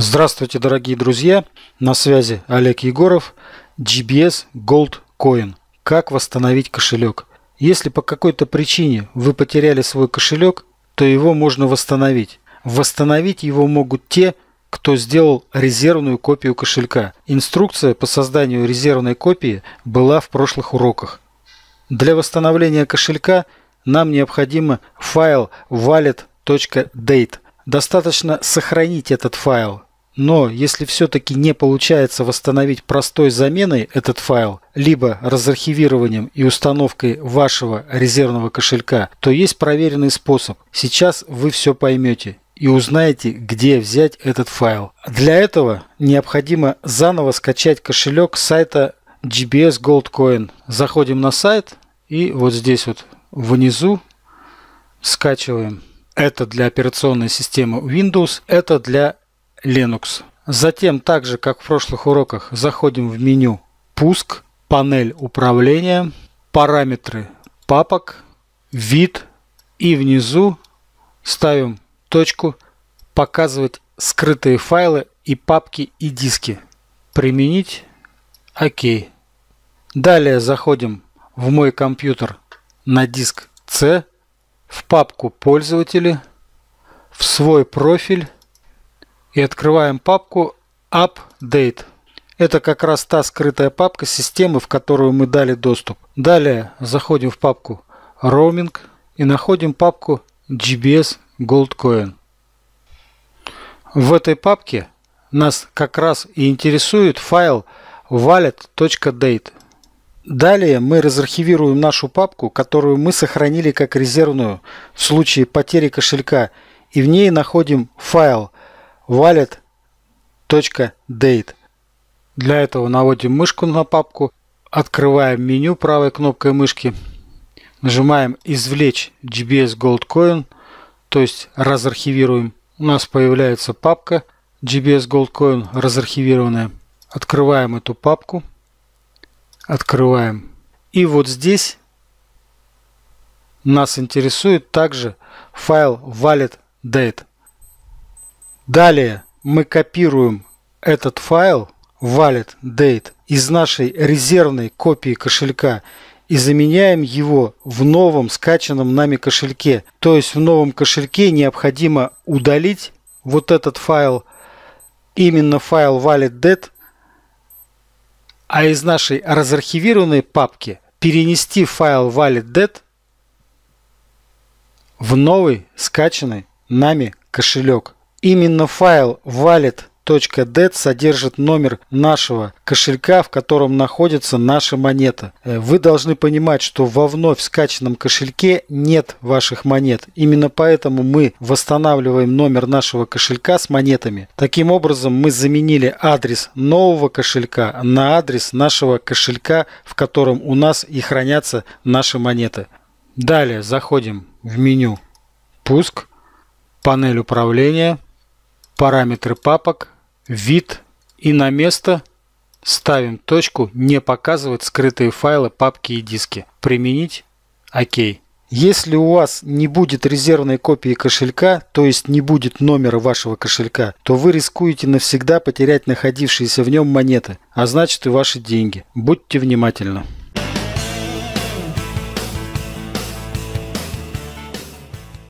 Здравствуйте, дорогие друзья! На связи Олег Егоров, GBS Gold Coin. Как восстановить кошелек? Если по какой-то причине вы потеряли свой кошелек, то его можно восстановить. Восстановить его могут те, кто сделал резервную копию кошелька. Инструкция по созданию резервной копии была в прошлых уроках. Для восстановления кошелька нам необходимо файл wallet.date. Достаточно сохранить этот файл но если все-таки не получается восстановить простой заменой этот файл, либо разархивированием и установкой вашего резервного кошелька, то есть проверенный способ. Сейчас вы все поймете и узнаете, где взять этот файл. Для этого необходимо заново скачать кошелек с сайта GBS Gold Coin. Заходим на сайт и вот здесь вот внизу скачиваем. Это для операционной системы Windows, это для Linux. Затем, так же как в прошлых уроках, заходим в меню «Пуск», панель управления, параметры папок, вид и внизу ставим точку «Показывать скрытые файлы и папки и диски». «Применить», «Ок». Далее заходим в «Мой компьютер» на диск C, в папку «Пользователи», в свой профиль и открываем папку Update. Это как раз та скрытая папка системы, в которую мы дали доступ. Далее заходим в папку Roaming и находим папку GBS Goldcoin. В этой папке нас как раз и интересует файл wallet.date. Далее мы разархивируем нашу папку, которую мы сохранили как резервную в случае потери кошелька, и в ней находим файл wallet.date. Для этого наводим мышку на папку, открываем меню правой кнопкой мышки, нажимаем «Извлечь GBS Gold Coin», то есть разархивируем. У нас появляется папка GBS Gold Coin разархивированная. Открываем эту папку, открываем. И вот здесь нас интересует также файл wallet.date. Далее мы копируем этот файл wallet date из нашей резервной копии кошелька и заменяем его в новом скачанном нами кошельке. То есть в новом кошельке необходимо удалить вот этот файл, именно файл validDate, а из нашей разархивированной папки перенести файл validDate в новый скачанный нами кошелек. Именно файл wallet.det содержит номер нашего кошелька, в котором находится наша монета. Э, вы должны понимать, что во вновь скачанном кошельке нет ваших монет. Именно поэтому мы восстанавливаем номер нашего кошелька с монетами. Таким образом, мы заменили адрес нового кошелька на адрес нашего кошелька, в котором у нас и хранятся наши монеты. Далее заходим в меню «Пуск», панель управления – параметры папок, вид и на место ставим точку «Не показывать скрытые файлы, папки и диски». Применить «Ок». Если у вас не будет резервной копии кошелька, то есть не будет номера вашего кошелька, то вы рискуете навсегда потерять находившиеся в нем монеты, а значит и ваши деньги. Будьте внимательны.